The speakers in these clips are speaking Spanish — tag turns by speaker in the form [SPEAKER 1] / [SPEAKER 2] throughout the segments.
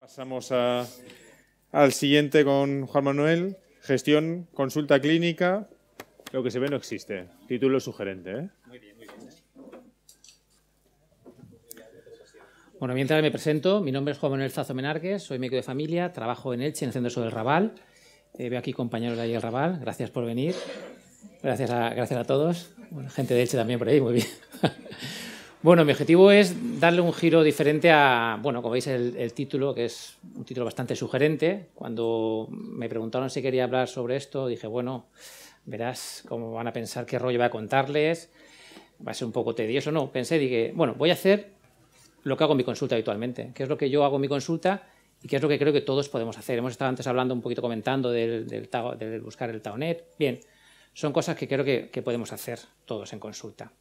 [SPEAKER 1] Pasamos
[SPEAKER 2] al siguiente con Juan Manuel. Gestión, consulta clínica. Lo que se ve no existe. Título sugerente. ¿eh?
[SPEAKER 1] Muy bien, muy bien.
[SPEAKER 2] Bueno, mientras me presento, mi nombre es Juan Manuel Zazo Menárquez, soy médico de familia, trabajo en Elche, en el Centro Sobre el Raval. Eh, veo aquí compañeros de ahí del Raval, gracias por venir. Gracias a, gracias a todos. gente de Elche también por ahí, muy bien. Bueno, mi objetivo es darle un giro diferente a, bueno, como veis el, título, que es un título bastante sugerente. Cuando me preguntaron si quería hablar sobre esto, dije, bueno, verás cómo van a pensar qué rollo voy a contarles. Va a ser un poco tedioso, no. Pensé, dije, bueno, voy a hacer lo que hago en mi consulta habitualmente, ¿Qué es lo que yo hago en mi consulta y qué es lo que creo que todos podemos hacer. Hemos estado antes hablando un poquito comentando del, del, buscar el Taonet. Bien, son cosas que creo que podemos hacer todos en consulta.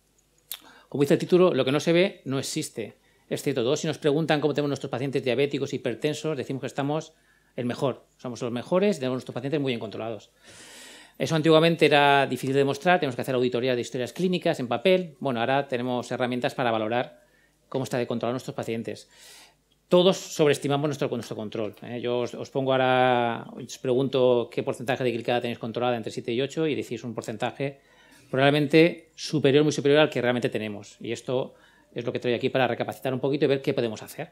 [SPEAKER 2] Como dice el título, lo que no se ve no existe. Es cierto, si nos preguntan cómo tenemos nuestros pacientes diabéticos, hipertensos, decimos que estamos el mejor, somos los mejores y tenemos nuestros pacientes muy bien controlados. Eso antiguamente era difícil de demostrar, tenemos que hacer auditorías de historias clínicas en papel. Bueno, ahora tenemos herramientas para valorar cómo está de controlar nuestros pacientes. Todos sobreestimamos nuestro, control. ¿eh? Yo os, pongo ahora, os pregunto qué porcentaje de glicada tenéis controlada entre 7 y 8 y decís un porcentaje probablemente superior, muy superior al que realmente tenemos. Y esto es lo que traigo aquí para recapacitar un poquito y ver qué podemos hacer.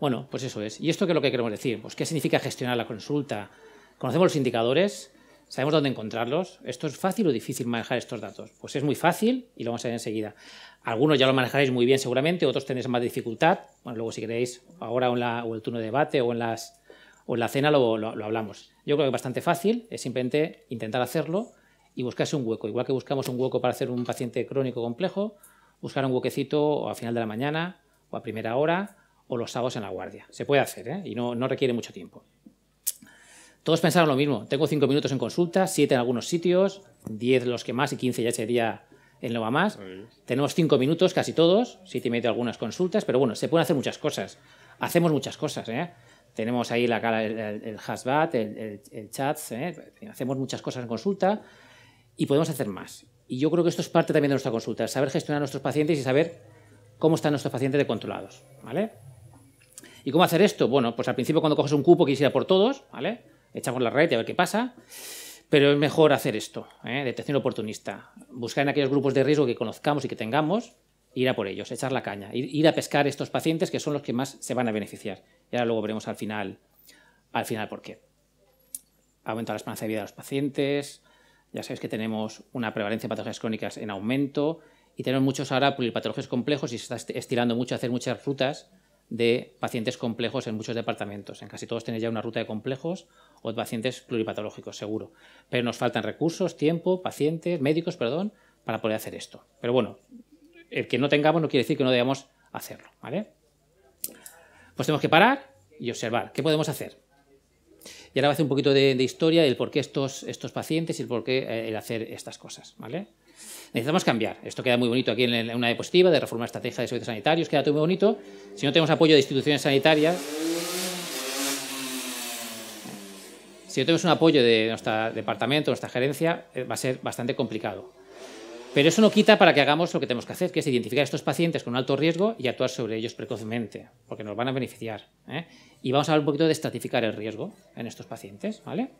[SPEAKER 2] Bueno, pues eso es. ¿Y esto qué es lo que queremos decir? Pues qué significa gestionar la consulta. Conocemos los indicadores, sabemos dónde encontrarlos. ¿Esto es fácil o difícil manejar estos datos? Pues es muy fácil y lo vamos a ver enseguida. Algunos ya lo manejaréis muy bien seguramente, otros tenéis más dificultad. Bueno, luego si queréis, ahora en o el turno de debate o en, las, en la cena lo, lo hablamos. Yo creo que es bastante fácil, es simplemente intentar hacerlo y buscarse un hueco. Igual que buscamos un hueco para hacer un paciente crónico complejo, buscar un huequecito a final de la mañana o a primera hora o los sábados en la guardia. Se puede hacer ¿eh? y no, no requiere mucho tiempo. Todos pensaron lo mismo. Tengo cinco minutos en consulta, siete en algunos sitios, 10 los que más y 15 ya sería en lo más. Tenemos cinco minutos casi todos, si y medio algunas consultas, pero bueno, se pueden hacer muchas cosas. Hacemos muchas cosas. ¿eh? Tenemos ahí la cara, el, el el, chat, ¿eh? hacemos muchas cosas en consulta y podemos hacer más. Y yo creo que esto es parte también de nuestra consulta, saber gestionar a nuestros pacientes y saber cómo están nuestros pacientes de controlados, ¿vale? ¿Y cómo hacer esto? Bueno, pues al principio cuando coges un cupo quisiera por todos, ¿vale? Echamos la red y a ver qué pasa. Pero es mejor hacer esto, ¿eh? detección oportunista. Buscar en aquellos grupos de riesgo que conozcamos y que tengamos, ir a por ellos, echar la caña, ir, a pescar estos pacientes que son los que más se van a beneficiar. Y ahora luego veremos al final, al final por qué. Aumentar la esperanza de vida de los pacientes, ya sabéis que tenemos una prevalencia de patologías crónicas en aumento y tenemos muchos ahora pluripatologías complejos y se está estirando mucho hacer muchas rutas de pacientes complejos en muchos departamentos. En casi todos tenéis ya una ruta de complejos o de pacientes pluripatológicos, seguro. Pero nos faltan recursos, tiempo, pacientes, médicos, perdón, para poder hacer esto. Pero bueno, el que no tengamos no quiere decir que no debamos hacerlo, ¿vale? Pues tenemos que parar y observar. ¿Qué podemos hacer? Y ahora va a hacer un poquito de, historia, el por qué estos, pacientes y el por qué eh, el hacer estas cosas. ¿vale? Necesitamos cambiar. Esto queda muy bonito aquí en una diapositiva de reforma estratégica de servicios sanitarios, queda todo muy bonito. Si no tenemos apoyo de instituciones sanitarias, si no tenemos un apoyo de nuestro departamento, nuestra gerencia, eh, va a ser bastante complicado. Pero eso no quita para que hagamos lo que tenemos que hacer, que es identificar a estos pacientes con alto riesgo y actuar sobre ellos precozmente, porque nos van a beneficiar. ¿eh? Y vamos a hablar un poquito de estratificar el riesgo en estos pacientes. ¿vale?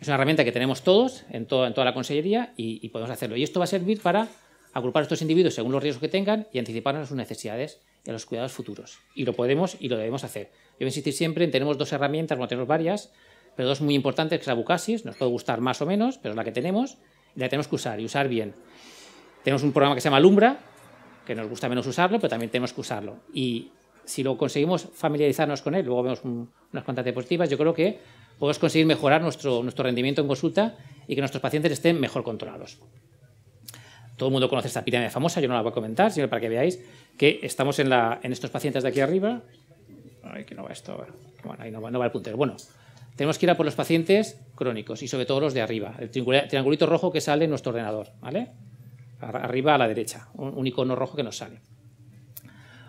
[SPEAKER 2] Es una herramienta que tenemos todos en, toda la consellería y, podemos hacerlo. Y esto va a servir para agrupar a estos individuos según los riesgos que tengan y anticipar a sus necesidades y a los cuidados futuros. Y lo podemos y lo debemos hacer. Yo voy a insistir siempre en tenemos dos herramientas, bueno, tenemos varias, pero dos muy importantes, que es la Bucasis, nos puede gustar más o menos, pero es la que tenemos, la tenemos que usar y usar bien. Tenemos un programa que se llama Lumbra, que nos gusta menos usarlo, pero también tenemos que usarlo. Y si lo conseguimos familiarizarnos con él, luego vemos unas cuantas diapositivas, yo creo que podemos conseguir mejorar nuestro, nuestro rendimiento en consulta y que nuestros pacientes estén mejor controlados. Todo el mundo conoce esta pirámide famosa, yo no la voy a comentar, sino para que veáis que estamos en, la, en estos pacientes de aquí arriba. Ay, que no va esto. Bueno, ahí no va el puntero. Bueno, tenemos que ir a por los pacientes crónicos y sobre todo los de arriba, el triangulito rojo que sale en nuestro ordenador, ¿vale? Arriba a la derecha, un icono rojo que nos sale.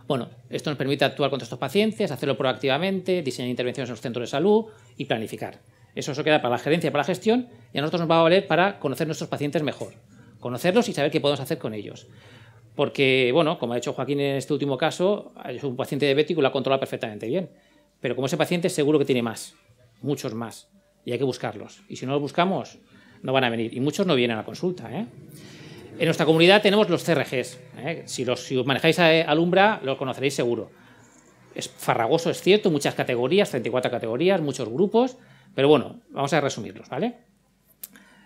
[SPEAKER 2] Bueno, esto nos permite actuar contra estos pacientes, hacerlo proactivamente, diseñar intervenciones en los centros de salud y planificar. Eso eso queda para la gerencia, para la gestión, y a nosotros nos va a valer para conocer nuestros pacientes mejor, conocerlos y saber qué podemos hacer con ellos. Porque, bueno, como ha hecho Joaquín en este último caso, es un paciente diabético y lo ha controlado perfectamente bien. Pero como ese paciente seguro que tiene más muchos más, y hay que buscarlos. Y si no los buscamos, no van a venir. Y muchos no vienen a la consulta. ¿eh? En nuestra comunidad tenemos los CRGs. ¿eh? Si, los, si os manejáis a, eh, Alumbra, los conoceréis seguro. Es farragoso, es cierto, muchas categorías, 34 categorías, muchos grupos, pero bueno, vamos a resumirlos, ¿vale?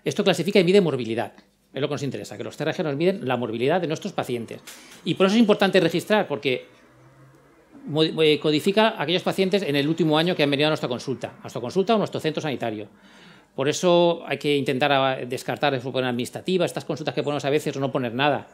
[SPEAKER 2] Esto clasifica y mide morbilidad. Es lo que nos interesa, que los CRGs nos miden la morbilidad de nuestros pacientes. Y por eso es importante registrar, porque eh, codifica aquellos pacientes en el último año que han venido a nuestra consulta, a nuestra consulta o a nuestro centro sanitario. Por eso hay que intentar descartar de por administrativa estas consultas que ponemos a veces o no poner nada.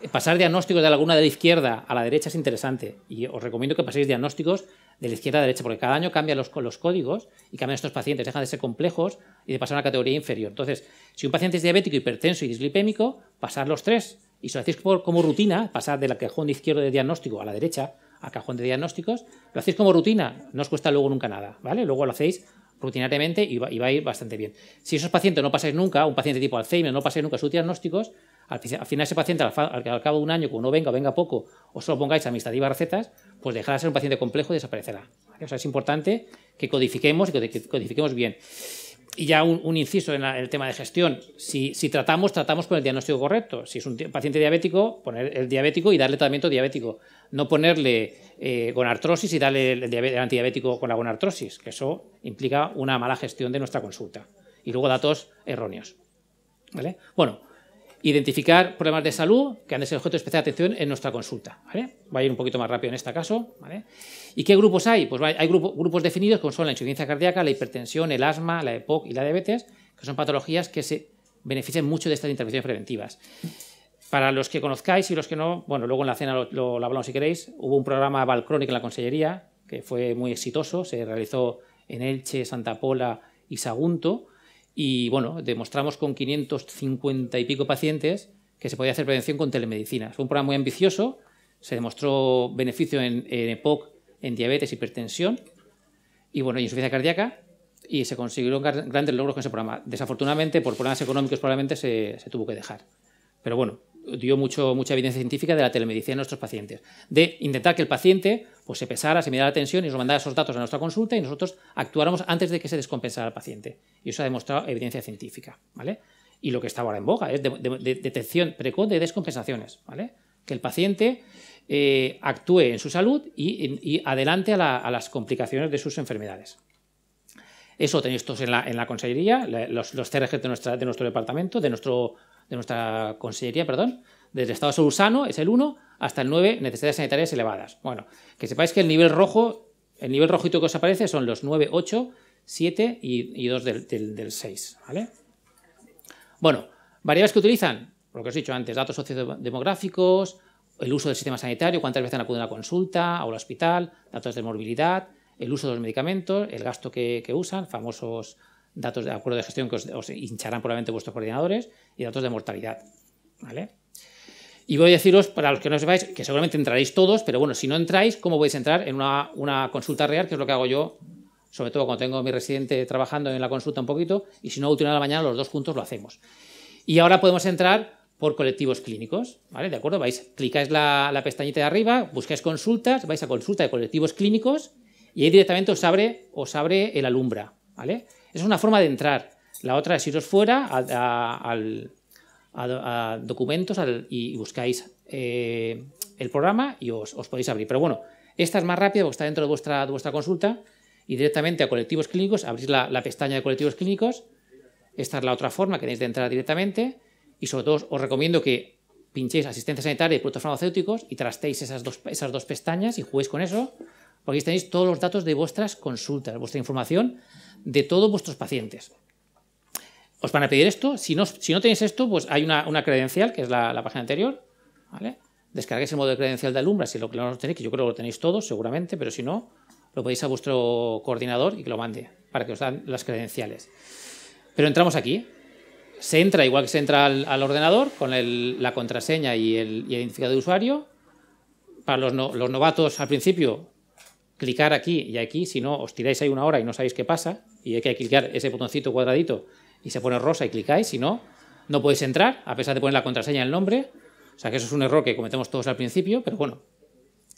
[SPEAKER 2] Eh, pasar diagnósticos de alguna de la izquierda a la derecha es interesante y os recomiendo que paséis diagnósticos de la izquierda a la derecha porque cada año cambian los, los códigos y cambian estos pacientes, dejan de ser complejos y de pasar a una categoría inferior. Entonces, si un paciente es diabético, hipertenso y dislipémico, pasar los tres. Y si lo hacéis como rutina, pasar de la cajón izquierdo de diagnóstico a la derecha a cajón de diagnósticos, lo hacéis como rutina, no os cuesta luego nunca nada, ¿vale? Luego lo hacéis rutinariamente y va, y va a ir bastante bien. Si esos pacientes no pasáis nunca, un paciente tipo Alzheimer, no pasáis nunca sus diagnósticos, al, final ese paciente, al, al, cabo de un año, como no venga o venga poco, o solo pongáis administrativas recetas, pues dejará de ser un paciente complejo y desaparecerá. ¿vale? O es importante que codifiquemos y que codifiquemos bien y ya un, inciso en, el tema de gestión. Si, tratamos, tratamos con el diagnóstico correcto. Si es un paciente diabético, poner el diabético y darle tratamiento diabético. No ponerle con eh, artrosis y darle el, el, antidiabético con la gonartrosis, que eso implica una mala gestión de nuestra consulta. Y luego datos erróneos. ¿Vale? Bueno, identificar problemas de salud que han de ser objeto de especial atención en nuestra consulta. Va a ir un poquito más rápido en este caso. ¿Y qué grupos hay? Pues hay grupos definidos como son la insuficiencia cardíaca, la hipertensión, el asma, la EPOC y la diabetes, que son patologías que se benefician mucho de estas intervenciones preventivas. Para los que conozcáis y los que no, bueno, luego en la cena lo, hablamos si queréis, hubo un programa Valcrónica en la Consellería que fue muy exitoso, se realizó en Elche, Santa Pola y Sagunto, y bueno, demostramos con 550 y pico pacientes que se podía hacer prevención con telemedicina. Fue un programa muy ambicioso, se demostró beneficio en, EPOC, e en diabetes, hipertensión y bueno, insuficiencia cardíaca y se consiguieron grandes logros con ese programa. Desafortunadamente, por problemas económicos probablemente se tuvo que dejar. Pero bueno, dio mucho, mucha evidencia científica de la telemedicina a nuestros pacientes, de intentar que el paciente pues, se pesara, se midiera la tensión y nos mandara esos datos a nuestra consulta y nosotros actuáramos antes de que se descompensara el paciente. Y eso ha demostrado evidencia científica, ¿vale? Y lo que está ahora en boga es de, detección precoz de descompensaciones, ¿vale? Que el paciente eh, actúe en su salud y, adelante a, las complicaciones de sus enfermedades. Eso tenéis todos en la, en consejería, los, los de, de nuestro departamento, de nuestro de nuestra consellería, perdón, desde estado sano, es el 1, hasta el 9, necesidades sanitarias elevadas. Bueno, que sepáis que el nivel rojo, el nivel rojito que os aparece son los 9, 8, 7 y, 2 del, 6, ¿vale? Bueno, variables que utilizan, lo que os he dicho antes, datos sociodemográficos, el uso del sistema sanitario, cuántas veces han acudido a la consulta a al hospital, datos de morbilidad, el uso de los medicamentos, el gasto que usan, famosos datos de acuerdo de gestión que os, hincharán probablemente vuestros coordinadores y datos de mortalidad. ¿Vale? Y voy a deciros, para los que no sepáis, que seguramente entraréis todos, pero bueno, si no entráis, ¿cómo podéis entrar en una, consulta real? Que es lo que hago yo, sobre todo cuando tengo mi residente trabajando en la consulta un poquito, y si no, a última de la mañana los dos juntos lo hacemos. Y ahora podemos entrar por colectivos clínicos, ¿vale? ¿De acuerdo? Vais, clicáis la, la pestañita de arriba, buscáis consultas, vais a consulta de colectivos clínicos, y ahí directamente os abre, os abre el alumbra, ¿vale? Es una forma de entrar. La otra es iros fuera a, documentos y, buscáis eh, el programa y os, podéis abrir. Pero bueno, esta es más rápida porque está dentro de vuestra, consulta y directamente a colectivos clínicos, abrís la, pestaña de colectivos clínicos. Esta es la otra forma que tenéis de entrar directamente y sobre todo os recomiendo que pinchéis asistencia sanitaria y productos farmacéuticos y trastéis esas dos, esas dos pestañas y juguéis con eso porque aquí tenéis todos los datos de vuestras consultas, vuestra información de todos vuestros pacientes. Os van a pedir esto. Si no, si no tenéis esto, pues hay una, credencial, que es la, página anterior. ¿vale? Descarguéis el modo de credencial de Alumbra si lo que no lo tenéis, que yo creo que lo tenéis todos, seguramente, pero si no, lo podéis a vuestro coordinador y que lo mande para que os dan las credenciales. Pero entramos aquí. Se entra igual que se entra al, ordenador con la contraseña y el, y identificador de usuario. Para los, los novatos al principio clicar aquí y aquí, si no, os tiráis ahí una hora y no sabéis qué pasa, y hay que clicar ese botoncito cuadradito y se pone rosa y clicáis, si no, no podéis entrar, a pesar de poner la contraseña en el nombre. O sea que eso es un error que cometemos todos al principio, pero bueno,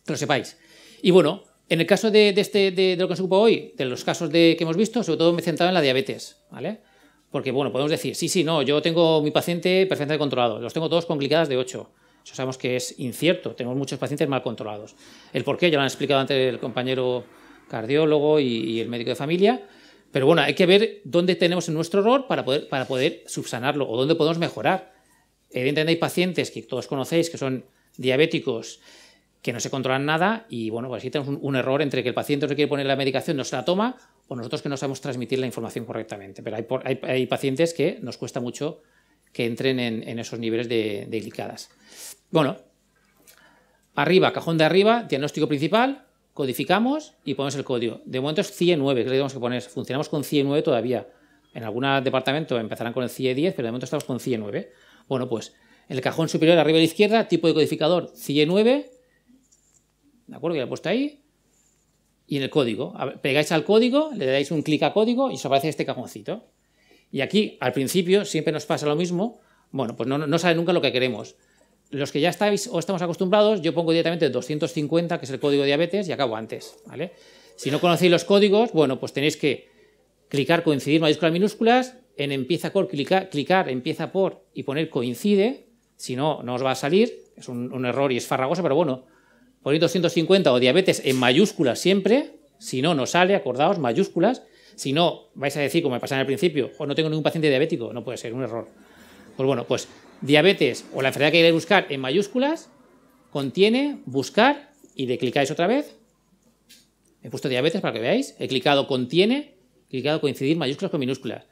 [SPEAKER 2] que lo sepáis. Y bueno, en el caso de, este, de, lo que nos ocupa hoy, de los casos de, que hemos visto, sobre todo me he centrado en la diabetes, ¿vale? Porque, bueno, podemos decir, sí, sí, no, yo tengo mi paciente perfectamente controlado, los tengo todos con de 8 sabemos que es incierto, tenemos muchos pacientes mal controlados. El por qué ya lo han explicado antes el compañero cardiólogo y, el médico de familia, pero bueno, hay que ver dónde tenemos nuestro error para poder, para poder subsanarlo o dónde podemos mejorar. Evidentemente hay pacientes que todos conocéis que son diabéticos que no se controlan nada y bueno, pues si tenemos un, error entre que el paciente no quiere poner la medicación, no se la toma o nosotros que no sabemos transmitir la información correctamente. Pero hay, hay, pacientes que nos cuesta mucho que entren en, esos niveles de, de bueno, arriba, cajón de arriba, diagnóstico principal, codificamos y ponemos el código. De momento es CIE 9, que le tenemos que poner. Funcionamos con CIE 9 todavía. En algún departamento empezarán con el CIE 10, pero de momento estamos con CIE 9. Bueno, pues en el cajón superior arriba a la izquierda, tipo de codificador CIE 9, ¿de acuerdo? que lo he puesto ahí. Y en el código, pegáis al código, le dais un clic a código y os aparece este cajoncito. Y aquí, al principio, siempre nos pasa lo mismo. Bueno, pues no, no sale nunca lo que queremos los que ya estáis o estamos acostumbrados, yo pongo directamente 250, que es el código de diabetes, y acabo antes. ¿vale? Si no conocéis los códigos, bueno, pues tenéis que clicar coincidir mayúsculas minúsculas, en empieza por clicar, empieza por y poner coincide, si no, no os va a salir, es un, error y es farragoso, pero bueno, ponéis 250 o diabetes en mayúsculas siempre, si no, no sale, acordaos, mayúsculas, si no, vais a decir, como me pasaba en el principio, o no tengo ningún paciente diabético, no puede ser, un error. Pues bueno, pues diabetes o la enfermedad que queréis buscar en mayúsculas, contiene, buscar y declicáis otra vez. He puesto diabetes para que veáis. He clicado contiene, he clicado coincidir mayúsculas con minúsculas.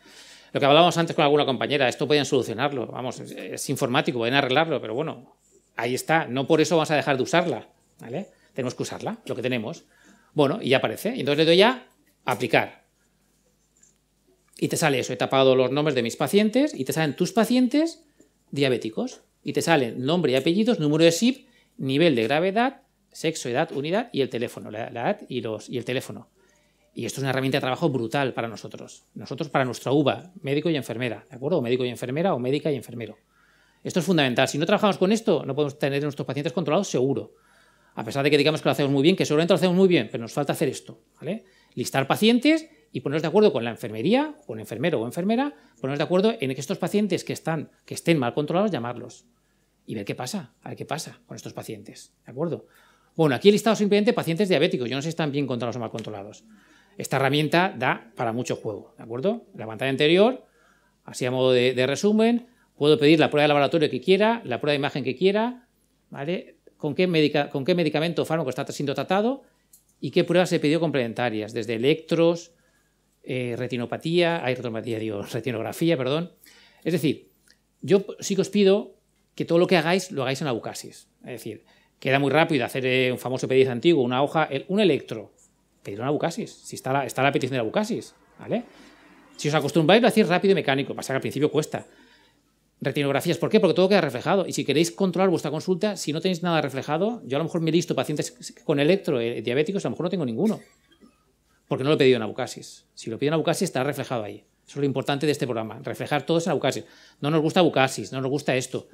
[SPEAKER 2] Lo que hablábamos antes con alguna compañera, esto pueden solucionarlo, vamos, es, informático, pueden arreglarlo, pero bueno, ahí está. No por eso vamos a dejar de usarla, ¿vale? Tenemos que usarla, lo que tenemos. Bueno, y ya aparece. Y entonces le doy a aplicar. Y te sale eso. He tapado los nombres de mis pacientes y te salen tus pacientes diabéticos y te salen nombre y apellidos, número de SIP, nivel de gravedad, sexo, edad, unidad y el teléfono, la, edad y, el teléfono. Y esto es una herramienta de trabajo brutal para nosotros. Nosotros para nuestra UVA, médico y enfermera, ¿de acuerdo? O médico y enfermera o médica y enfermero. Esto es fundamental. Si no trabajamos con esto, no podemos tener nuestros pacientes controlados seguro. A pesar de que digamos que lo hacemos muy bien, que seguramente lo hacemos muy bien, pero nos falta hacer esto, ¿vale? Listar pacientes y ponernos de acuerdo con la enfermería, con enfermero o enfermera, ponernos de acuerdo en que estos pacientes que, están, que estén mal controlados, llamarlos y ver qué pasa, a ver qué pasa con estos pacientes. ¿De acuerdo? Bueno, aquí he listado simplemente pacientes diabéticos, yo no sé si están bien controlados o mal controlados. Esta herramienta da para mucho juego, ¿de acuerdo? la pantalla anterior, así a modo de, resumen, puedo pedir la prueba de laboratorio que quiera, la prueba de imagen que quiera, ¿vale? ¿Con qué, con qué medicamento o fármaco está siendo tratado y qué pruebas se pidió complementarias, desde electros, eh, retinopatía, hay retinopatía, digo, retinografía, perdón. Es decir, yo sí que os pido que todo lo que hagáis lo hagáis en la Abucasis. Es decir, queda muy rápido hacer eh, un famoso pedido antiguo, una hoja, un electro, pedir una bucasis, si está la, está la petición de Abucasis, ¿vale? Si os acostumbráis, lo hacéis rápido y mecánico, pasa que al principio cuesta. Retinografías, ¿por qué? Porque todo queda reflejado. Y si queréis controlar vuestra consulta, si no tenéis nada reflejado, yo a lo mejor me he visto pacientes con electro eh, diabéticos, a lo mejor no tengo ninguno porque no lo he pedido en Abucasis. Si lo pido en Abucasis, está reflejado ahí. Eso es lo importante de este programa, reflejar todo en Abucasis. No nos gusta Abucasis, no nos gusta esto,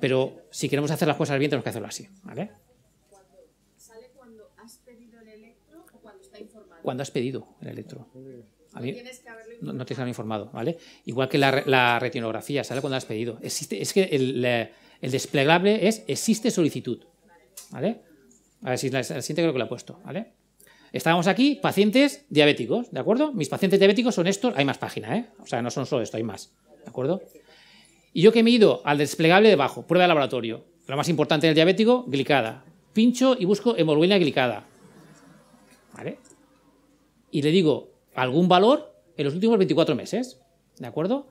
[SPEAKER 2] pero si queremos hacer las cosas bien, tenemos que hacerlo así. ¿vale? ¿Sale cuando has pedido el electro o cuando está informado? Cuando has pedido el electro. no, tienes que haberlo informado, ¿vale? Igual que la, retinografía, sale cuando has pedido. es que el, desplegable es existe solicitud, ¿vale? A ver si la, creo que lo he puesto, ¿vale? Estábamos aquí, pacientes diabéticos, ¿de acuerdo? Mis pacientes diabéticos son estos, hay más páginas, ¿eh? O sea, no son solo esto, hay más, ¿de acuerdo? Y yo que me he ido al desplegable debajo, prueba de laboratorio. Lo más importante en el diabético, glicada. Pincho y busco hemoglobina glicada. ¿Vale? Y le digo algún valor en los últimos 24 meses, ¿de acuerdo?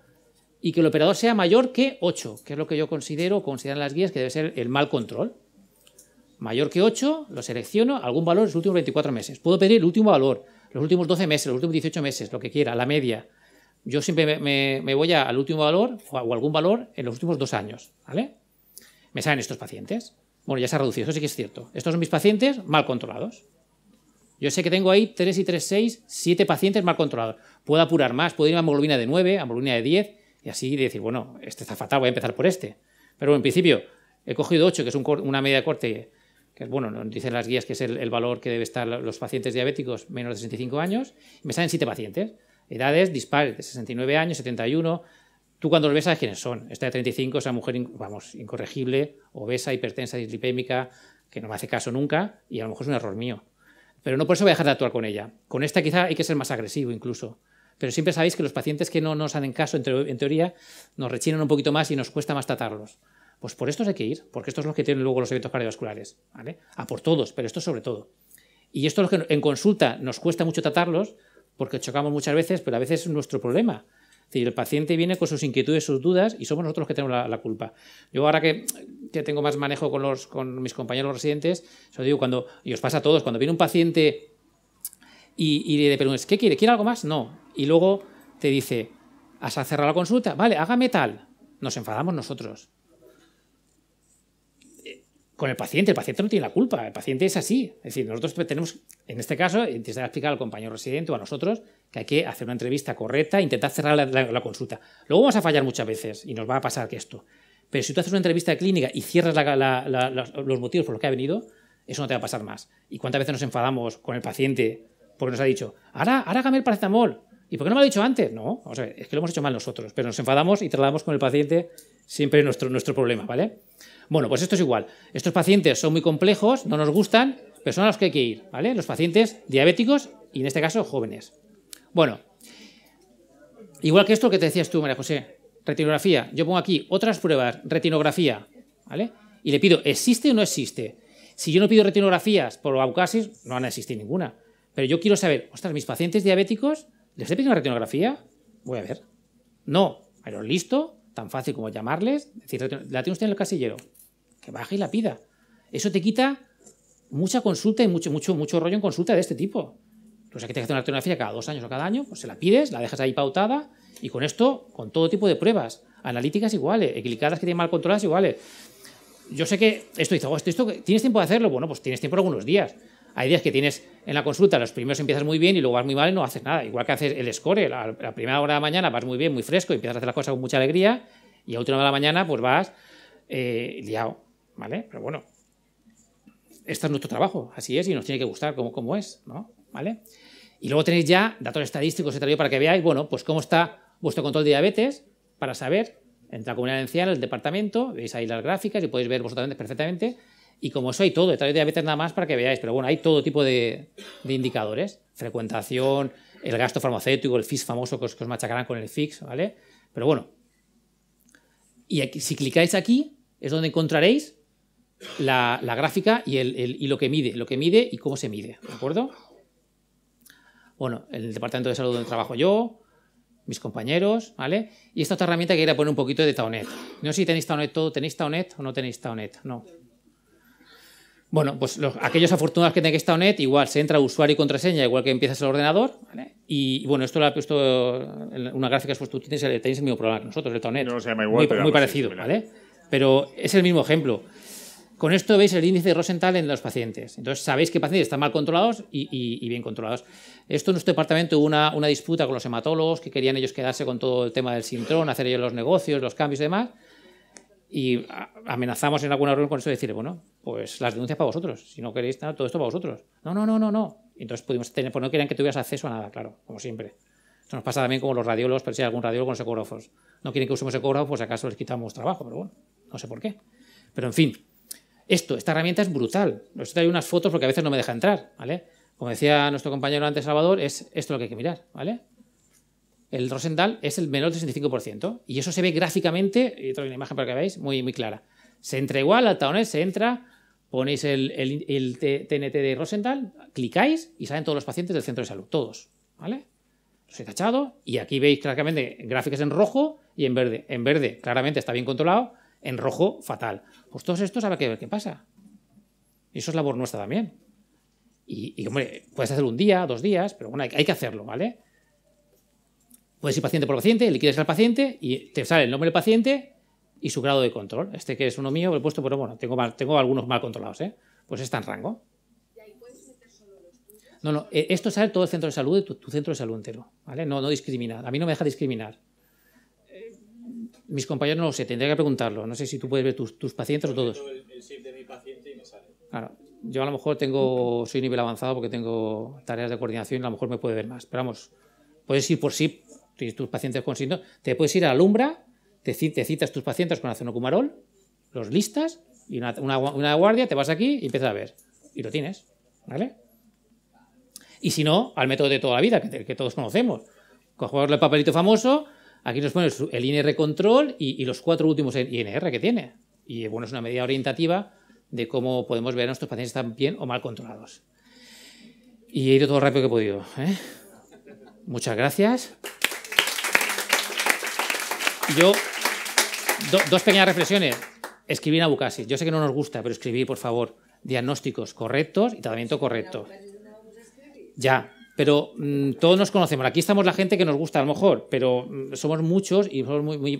[SPEAKER 2] Y que el operador sea mayor que 8, que es lo que yo considero, consideran las guías, que debe ser el mal control mayor que 8, lo selecciono, algún valor en los últimos 24 meses. Puedo pedir el último valor, los últimos 12 meses, los últimos 18 meses, lo que quiera, la media. Yo siempre me, voy al último valor o, algún valor en los últimos dos años, ¿vale? Me salen estos pacientes. Bueno, ya se ha reducido, eso sí que es cierto. Estos son mis pacientes mal controlados. Yo sé que tengo ahí 3 y 3, 6, 7 pacientes mal controlados. Puedo apurar más, puedo ir a hemoglobina de 9, a hemoglobina de 10, y así decir, bueno, este está fatal, voy a empezar por este. Pero en principio, he cogido 8, que es una media de corte que bueno, nos dicen las guías que es el, valor que debe estar los pacientes diabéticos menos de 65 años, me salen siete pacientes, edades dispares, de 69 años, 71. Tú cuando los ves sabes quiénes son. Esta de 35 esa mujer, vamos, incorregible, obesa, hipertensa, dislipémica, que no me hace caso nunca, y a lo mejor es un error mío. Pero no por eso voy a dejar de actuar con ella. Con esta quizá hay que ser más agresivo incluso. Pero siempre sabéis que los pacientes que no nos hacen caso, en, teoría, nos rechinan un poquito más y nos cuesta más tratarlos. Pues por estos hay que ir, porque estos son los que tienen luego los eventos cardiovasculares. ¿vale? A por todos, pero estos sobre todo. Y esto es lo que en consulta nos cuesta mucho tratarlos, porque chocamos muchas veces, pero a veces es nuestro problema. el paciente viene con sus inquietudes, sus dudas, y somos nosotros los que tenemos la, culpa. Yo ahora que, que, tengo más manejo con, los, con mis compañeros residentes, se digo cuando, y os pasa a todos, cuando viene un paciente y, y le preguntas, ¿qué quiere? ¿Quiere algo más? No. Y luego te dice, ¿has cerrado la consulta? Vale, hágame tal. Nos enfadamos nosotros con el paciente. El paciente no tiene la culpa, el paciente es así. Es decir, nosotros tenemos, en este caso, intentar eh, explicar al compañero residente o a nosotros que hay que hacer una entrevista correcta, intentar cerrar la, consulta. Luego vamos a fallar muchas veces y nos va a pasar que esto. Pero si tú haces una entrevista clínica y cierras los motivos por los que ha venido, eso no te va a pasar más. ¿Y cuántas veces nos enfadamos con el paciente porque nos ha dicho, ahora, ahora hágame el paracetamol? ¿Y por qué no me lo ha dicho antes? No, o sea, es que lo hemos hecho mal nosotros, pero nos enfadamos y trasladamos con el paciente siempre nuestro, nuestro problema, ¿vale? Bueno, pues esto es igual. Estos pacientes son muy complejos, no nos gustan, pero son a los que hay que ir, ¿vale? Los pacientes diabéticos y en este caso jóvenes. Bueno, igual que esto que te decías tú, María José, retinografía. Yo pongo aquí otras pruebas, retinografía, ¿vale? Y le pido, ¿existe o no existe? Si yo no pido retinografías por abucasis, no van a existir ninguna. Pero yo quiero saber, ostras, mis pacientes diabéticos, ¿les he pedido una retinografía? Voy a ver. No, pero listo, tan fácil como llamarles, decir, la tiene usted en el casillero que baje y la pida. Eso te quita mucha consulta y mucho, mucho, mucho rollo en consulta de este tipo. Entonces, hay que hacer una actonografía cada dos años o cada año, pues se la pides, la dejas ahí pautada y con esto, con todo tipo de pruebas, analíticas iguales, equilicadas que tienen mal controladas iguales. Yo sé que esto dice, oh, esto, ¿tienes tiempo de hacerlo? Bueno, pues tienes tiempo algunos días. Hay días que tienes en la consulta, los primeros empiezas muy bien y luego vas muy mal y no haces nada. Igual que haces el score, la, primera hora de la mañana vas muy bien, muy fresco, y empiezas a hacer las cosas con mucha alegría y a última hora de la mañana pues vas eh, liado. ¿vale? Pero bueno, esto es nuestro trabajo, así es, y nos tiene que gustar como, es, ¿no? ¿Vale? Y luego tenéis ya datos estadísticos, este para que veáis, bueno, pues cómo está vuestro control de diabetes, para saber, entre la comunidad en el departamento, veis ahí las gráficas y podéis ver vosotros perfectamente, y como eso hay todo, he de diabetes nada más para que veáis, pero bueno, hay todo tipo de, indicadores, frecuentación, el gasto farmacéutico, el FIS famoso que os, machacarán con el FIX, ¿vale? Pero bueno, y aquí, si clicáis aquí, es donde encontraréis la, gráfica y, el, lo que mide, lo que mide y cómo se mide, ¿de acuerdo? Bueno, el departamento de salud donde trabajo yo, mis compañeros, ¿vale? Y esta otra herramienta que era poner un poquito de Taonet No sé si tenéis Taonet todo, ¿tenéis Taonet o no tenéis Taonet? No. Bueno, pues aquellos afortunados que tengáis Taonet igual se entra usuario y contraseña, igual que empiezas el ordenador, ¿vale? Y, bueno, esto lo ha puesto una gráfica, pues tú tienes el, tenéis el mismo problema nosotros, el Taonet No muy parecido, ¿vale? Pero es el mismo ejemplo. Con esto veis el índice de Rosenthal en los pacientes. Entonces sabéis que pacientes están mal controlados y, bien controlados. Esto en nuestro departamento hubo una, una, disputa con los hematólogos que querían ellos quedarse con todo el tema del sintrón, hacer ellos los negocios, los cambios y demás. Y amenazamos en alguna reunión con eso de decir, bueno, pues las denuncias para vosotros. Si no queréis, todo esto para vosotros. No, no, no, no, no. Entonces pudimos tener, pues no querían que tuvieras acceso a nada, claro, como siempre. Esto nos pasa también como los radiólogos, pero si hay algún radiólogo con los No quieren que usemos ecógrafos, pues acaso les quitamos trabajo, pero bueno, no sé por qué. Pero en fin, esto, esta herramienta es brutal. Os traigo unas fotos porque a veces no me deja entrar, ¿vale? Como decía nuestro compañero antes, Salvador, es esto lo que hay que mirar, ¿vale? El Rosendal es el menor del 65%. Y eso se ve gráficamente, y una imagen para que veáis, muy, muy clara. Se entra igual al taonet, se entra, ponéis el, TNT de Rosenthal, clicáis y salen todos los pacientes del centro de salud, todos, ¿vale? Los he tachado y aquí veis claramente gráficas en rojo y en verde. En verde claramente está bien controlado, en rojo fatal. Pues todos estos habrá que ver qué pasa. eso es labor nuestra también. Y, y hombre, puedes hacer un día, dos días, pero bueno, hay, que hacerlo, ¿vale? Puedes ir paciente por paciente, le quieres al paciente y te sale el nombre del paciente y su grado de control. Este que es uno mío, lo he puesto, pero bueno, tengo, tengo algunos mal controlados, ¿eh? Pues está en rango. No, no, eh, esto sale todo el centro de salud, tu, tu centro de salud entero, ¿vale? No, no A mí no me deja discriminar mis compañeros no lo sé, tendría que preguntarlo. No sé si tú puedes ver tus, pacientes o todos. yo a lo mejor tengo, soy nivel avanzado porque tengo tareas de coordinación y a lo mejor me puede ver más. Pero vamos, puedes ir por SIP, tus pacientes con síndrome. te puedes ir a la Lumbra, te, citas tus pacientes con acenocumarol, los listas y una, una, guardia, te vas aquí y empiezas a ver. Y lo tienes, ¿vale? Y si no, al método de toda la vida, que, todos conocemos. jugarle el papelito famoso, Aquí nos pone el INR control y, los cuatro últimos INR que tiene. Y bueno, es una medida orientativa de cómo podemos ver a nuestros pacientes están bien o mal controlados. Y he ido todo rápido que he podido. ¿eh? Muchas gracias. Yo, dos pequeñas reflexiones. Escribí en Abucasi. Yo sé que no nos gusta, pero escribí, por favor, diagnósticos correctos y tratamiento correcto. Ya, pero mm, todos nos conocemos. Aquí estamos la gente que nos gusta a lo mejor, pero mm, somos muchos y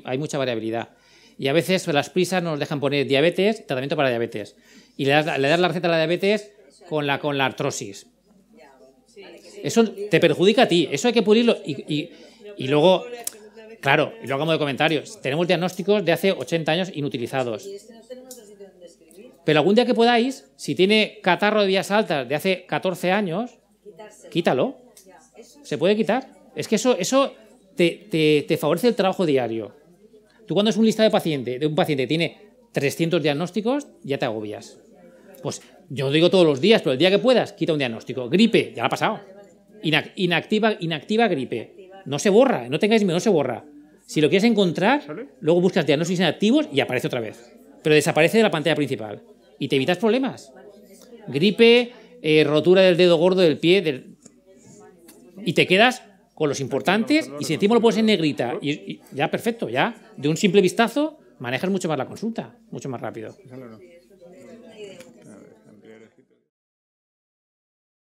[SPEAKER 2] hay mucha variabilidad. Y a veces las prisas nos dejan poner diabetes, tratamiento para diabetes. Y le das, la receta a la diabetes con la, con la artrosis. Eso te perjudica a ti, eso hay que pulirlo. Y, y luego, claro, y lo hagamos de comentarios. Tenemos diagnósticos de hace 80 años inutilizados. Pero algún día que podáis, si tiene catarro de vías altas de hace 14 años, Quítalo. Se puede quitar. Es que eso, eso te, favorece el trabajo diario. Tú cuando es un listado de paciente, de un paciente que tiene 300 diagnósticos, ya te agobias. Pues yo digo todos los días, pero el día que puedas, quita un diagnóstico. Gripe, ya lo ha pasado. inactiva, inactiva gripe. No se borra, no tengáis miedo, no se borra. Si lo quieres encontrar, luego buscas diagnósticos inactivos y aparece otra vez. Pero desaparece de la pantalla principal. Y te evitas problemas. Gripe, eh, rotura del dedo gordo del pie. Del... Y te quedas con los importantes y si encima lo pones en negrita, y, y ya perfecto, ya de un simple vistazo manejas mucho más la consulta, mucho más rápido.